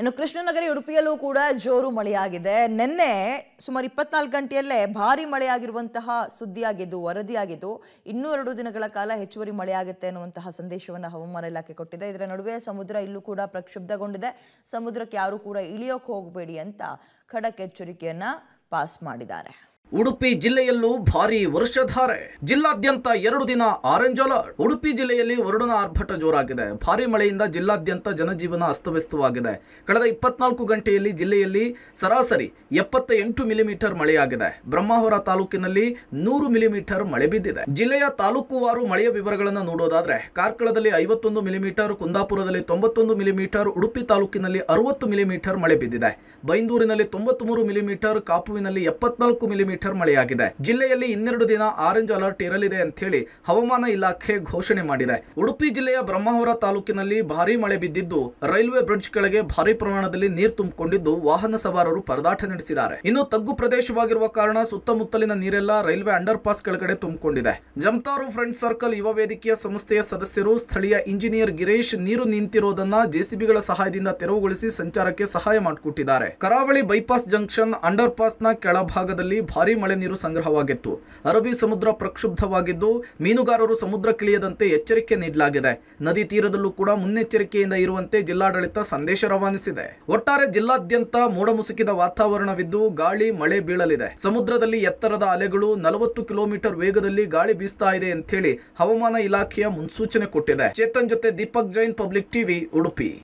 ಇನ್ನು ಕೃಷ್ಣನಗರಿ ಉಡುಪಿಯಲ್ಲೂ ಕೂಡ ಜೋರು ಮಳೆಯಾಗಿದೆ ನಿನ್ನೆ ಸುಮಾರು ಇಪ್ಪತ್ನಾಲ್ಕು ಗಂಟೆಯಲ್ಲೇ ಭಾರಿ ಮಳೆಯಾಗಿರುವಂತಹ ಸುದ್ದಿಯಾಗಿದ್ದು ವರದಿಯಾಗಿದ್ದು ಇನ್ನೂ ಎರಡು ದಿನಗಳ ಕಾಲ ಹೆಚ್ಚುವರಿ ಮಳೆಯಾಗುತ್ತೆ ಅನ್ನುವಂತಹ ಸಂದೇಶವನ್ನು ಹವಾಮಾನ ಇಲಾಖೆ ಕೊಟ್ಟಿದೆ ಇದರ ನಡುವೆ ಸಮುದ್ರ ಇಲ್ಲೂ ಕೂಡ ಪ್ರಕ್ಷುಬ್ಧಗೊಂಡಿದೆ ಸಮುದ್ರಕ್ಕೆ ಯಾರೂ ಕೂಡ ಇಳಿಯೋಕೆ ಹೋಗಬೇಡಿ ಅಂತ ಖಡಕ್ ಎಚ್ಚರಿಕೆಯನ್ನು ಪಾಸ್ ಮಾಡಿದ್ದಾರೆ ಉಡುಪಿ ಜಿಲ್ಲೆಯಲ್ಲೂ ಭಾರೀ ವರ್ಷಧಾರೆ ಜಿಲ್ಲಾದ್ಯಂತ ಎರಡು ದಿನ ಆರೆಂಜ್ ಅಲರ್ಟ್ ಉಡುಪಿ ಜಿಲ್ಲೆಯಲ್ಲಿ ವರುಣನ ಆರ್ಭಟ ಜೋರಾಗಿದೆ ಭಾರಿ ಮಳೆಯಿಂದ ಜಿಲ್ಲಾದ್ಯಂತ ಜನಜೀವನ ಅಸ್ತವ್ಯಸ್ತವಾಗಿದೆ ಕಳೆದ ಇಪ್ಪತ್ನಾಲ್ಕು ಗಂಟೆಯಲ್ಲಿ ಜಿಲ್ಲೆಯಲ್ಲಿ ಸರಾಸರಿ ಎಪ್ಪತ್ತ ಎಂಟು ಮಿಲಿಮೀಟರ್ ಮಳೆಯಾಗಿದೆ ಬ್ರಹ್ಮಾವರ ತಾಲೂಕಿನಲ್ಲಿ ನೂರು ಮಿಲಿಮೀಟರ್ ಮಳೆ ಬಿದ್ದಿದೆ ಜಿಲ್ಲೆಯ ತಾಲೂಕುವಾರು ಮಳೆಯ ವಿವರಗಳನ್ನು ನೋಡೋದಾದ್ರೆ ಕಾರ್ಕಳದಲ್ಲಿ ಐವತ್ತೊಂದು ಮಿಲಿಮೀಟರ್ ಕುಂದಾಪುರದಲ್ಲಿ ತೊಂಬತ್ತೊಂದು ಮಿಲಿಮೀಟರ್ ಉಡುಪಿ ತಾಲೂಕಿನಲ್ಲಿ ಅರವತ್ತು ಮಿಲಿಮೀಟರ್ ಮಳೆ ಬಿದ್ದಿದೆ ಬೈಂದೂರಿನಲ್ಲಿ ಮೂರು ಮಿಲಿಮೀಟರ್ ಕಾಪುವಿನಲ್ಲಿ ಎಪ್ಪತ್ನಾಲ್ಕು ಮಿಲಿಮೀಟರ್ ಮೀಟರ್ ಮಳೆಯಾಗಿದೆ ಜಿಲ್ಲೆಯಲ್ಲಿ ಇನ್ನೆರಡು ದಿನ ಆರೆಂಜ್ ಅಲರ್ಟ್ ಇರಲಿದೆ ಅಂತ ಹೇಳಿ ಹವಾಮಾನ ಇಲಾಖೆ ಘೋಷಣೆ ಮಾಡಿದೆ ಉಡುಪಿ ಜಿಲ್ಲೆಯ ಬ್ರಹ್ಮಾವರ ತಾಲೂಕಿನಲ್ಲಿ ಭಾರಿ ಮಳೆ ಬಿದ್ದಿದ್ದು ರೈಲ್ವೆ ಬ್ರಿಡ್ಜ್ ಕೆಳಗೆ ಭಾರಿ ಪ್ರಮಾಣದಲ್ಲಿ ನೀರು ತುಂಬಿಕೊಂಡಿದ್ದು ವಾಹನ ಸವಾರರು ಪರದಾಟ ನಡೆಸಿದ್ದಾರೆ ಇನ್ನು ತಗ್ಗು ಪ್ರದೇಶವಾಗಿರುವ ಕಾರಣ ಸುತ್ತಮುತ್ತಲಿನ ನೀರೆಲ್ಲ ರೈಲ್ವೆ ಅಂಡರ್ ಪಾಸ್ ಕೆಳಗಡೆ ತುಂಬಿಕೊಂಡಿದೆ ಜಮ್ತಾರು ಫ್ರೆಂಡ್ ಸರ್ಕಲ್ ಯುವ ವೇದಿಕೆಯ ಸಂಸ್ಥೆಯ ಸದಸ್ಯರು ಸ್ಥಳೀಯ ಇಂಜಿನಿಯರ್ ಗಿರೀಶ್ ನೀರು ನಿಂತಿರುವುದನ್ನ ಜೆಸಿಬಿಗಳ ಸಹಾಯದಿಂದ ತೆರವುಗೊಳಿಸಿ ಸಂಚಾರಕ್ಕೆ ಸಹಾಯ ಮಾಡಿಕೊಟ್ಟಿದ್ದಾರೆ ಕರಾವಳಿ ಬೈಪಾಸ್ ಜಂಕ್ಷನ್ ಅಂಡರ್ ಪಾಸ್ನ ಕೆಳಭಾಗದಲ್ಲಿ ಭಾರಿ ಭಾರಿ ಮಳೆ ನೀರು ಸಂಗ್ರಹವಾಗಿತ್ತು ಅರಬ್ಬಿ ಸಮುದ್ರ ಪ್ರಕ್ಷುಬ್ಧವಾಗಿದ್ದು ಮೀನುಗಾರರು ಸಮುದ್ರಕ್ಕಿಳಿಯದಂತೆ ಎಚ್ಚರಿಕೆ ನೀಡಲಾಗಿದೆ ನದಿ ತೀರದಲ್ಲೂ ಕೂಡ ಮುನ್ನೆಚ್ಚರಿಕೆಯಿಂದ ಇರುವಂತೆ ಜಿಲ್ಲಾಡಳಿತ ಸಂದೇಶ ರವಾನಿಸಿದೆ ಒಟ್ಟಾರೆ ಜಿಲ್ಲಾದ್ಯಂತ ಮೋಡ ಮುಸುಕಿದ ವಾತಾವರಣವಿದ್ದು ಗಾಳಿ ಮಳೆ ಬೀಳಲಿದೆ ಸಮುದ್ರದಲ್ಲಿ ಎತ್ತರದ ಅಲೆಗಳು ನಲವತ್ತು ಕಿಲೋಮೀಟರ್ ವೇಗದಲ್ಲಿ ಗಾಳಿ ಬೀಸ್ತಾ ಇದೆ ಅಂತ ಹೇಳಿ ಹವಾಮಾನ ಇಲಾಖೆಯ ಮುನ್ಸೂಚನೆ ಕೊಟ್ಟಿದೆ ಚೇತನ್ ಜೊತೆ ದೀಪಕ್ ಜೈನ್ ಪಬ್ಲಿಕ್ ಟಿವಿ ಉಡುಪಿ